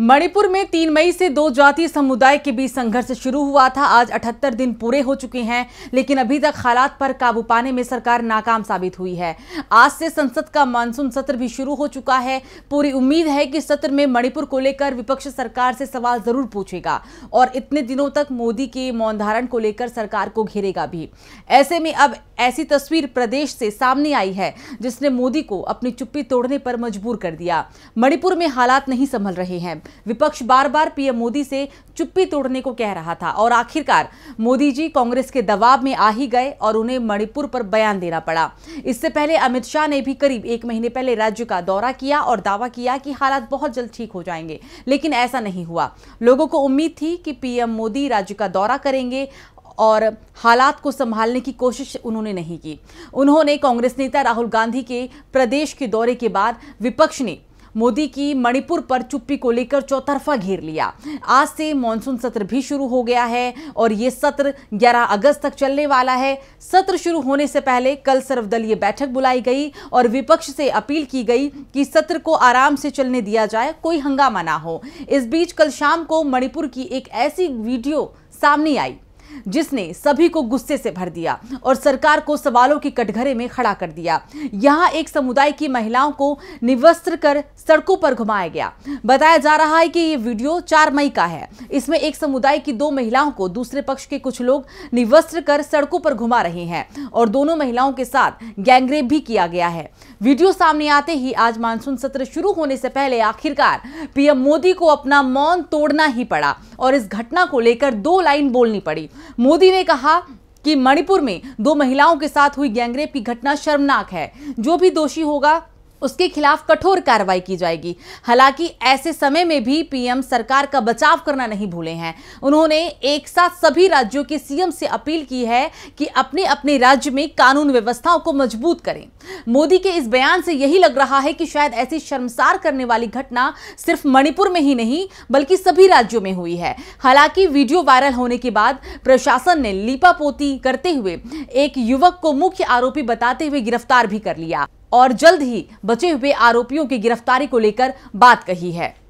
मणिपुर में तीन मई से दो जातीय समुदाय के बीच संघर्ष शुरू हुआ था आज 78 दिन पूरे हो चुके हैं लेकिन अभी तक हालात पर काबू पाने में सरकार नाकाम साबित हुई है आज से संसद का मानसून सत्र भी शुरू हो चुका है पूरी उम्मीद है कि सत्र में मणिपुर को लेकर विपक्ष सरकार से सवाल जरूर पूछेगा और इतने दिनों तक मोदी के मौन धारण को लेकर सरकार को घेरेगा भी ऐसे में अब ऐसी तस्वीर प्रदेश से सामने आई है जिसने मोदी को अपनी चुप्पी तोड़ने पर मजबूर कर दिया मणिपुर में हालात नहीं संभल रहे हैं विपक्ष बार बार पीएम मोदी से चुप्पी तोड़ने को कह रहा था और आखिरकार मोदी जी कांग्रेस के दबाव में आ ही गए और उन्हें मणिपुर पर बयान देना पड़ा इससे पहले अमित शाह ने भी करीब एक महीने पहले राज्य का दौरा किया और दावा किया कि हालात बहुत जल्द ठीक हो जाएंगे लेकिन ऐसा नहीं हुआ लोगों को उम्मीद थी कि पीएम मोदी राज्य का दौरा करेंगे और हालात को संभालने की कोशिश उन्होंने नहीं की उन्होंने कांग्रेस नेता राहुल गांधी के प्रदेश के दौरे के बाद विपक्ष ने मोदी की मणिपुर पर चुप्पी को लेकर चौतरफा घेर लिया आज से मानसून सत्र भी शुरू हो गया है और ये सत्र 11 अगस्त तक चलने वाला है सत्र शुरू होने से पहले कल सर्वदलीय बैठक बुलाई गई और विपक्ष से अपील की गई कि सत्र को आराम से चलने दिया जाए कोई हंगामा ना हो इस बीच कल शाम को मणिपुर की एक ऐसी वीडियो सामने आई जिसने सभी को गुस्से से भर दिया और सरकार को सवालों की कटघरे में खड़ा कर दिया यहाँ एक समुदाय की महिलाओं को निवस्त्र कर सड़कों पर घुमाया गया बताया जा रहा है कि ये वीडियो 4 मई का है इसमें एक समुदाय की दो महिलाओं को दूसरे पक्ष के कुछ लोग निवस्त्र कर सड़कों पर घुमा रहे हैं और दोनों महिलाओं के साथ गैंगरेप भी किया गया है वीडियो सामने आते ही आज मानसून सत्र शुरू होने से पहले आखिरकार पीएम मोदी को अपना मौन तोड़ना ही पड़ा और इस घटना को लेकर दो लाइन बोलनी पड़ी मोदी ने कहा कि मणिपुर में दो महिलाओं के साथ हुई गैंगरेप की घटना शर्मनाक है जो भी दोषी होगा उसके खिलाफ कठोर कार्रवाई की जाएगी हालांकि ऐसे समय में भी पीएम सरकार का बचाव करना नहीं भूले हैं उन्होंने एक साथ सभी राज्यों के सीएम से अपील की है कि अपने अपने राज्य में कानून व्यवस्थाओं को मजबूत करें मोदी के इस बयान से यही लग रहा है कि शायद ऐसी शर्मसार करने वाली घटना सिर्फ मणिपुर में ही नहीं बल्कि सभी राज्यों में हुई है हालांकि वीडियो वायरल होने के बाद प्रशासन ने लीपापोती करते हुए एक युवक को मुख्य आरोपी बताते हुए गिरफ्तार भी कर लिया और जल्द ही बचे हुए आरोपियों की गिरफ्तारी को लेकर बात कही है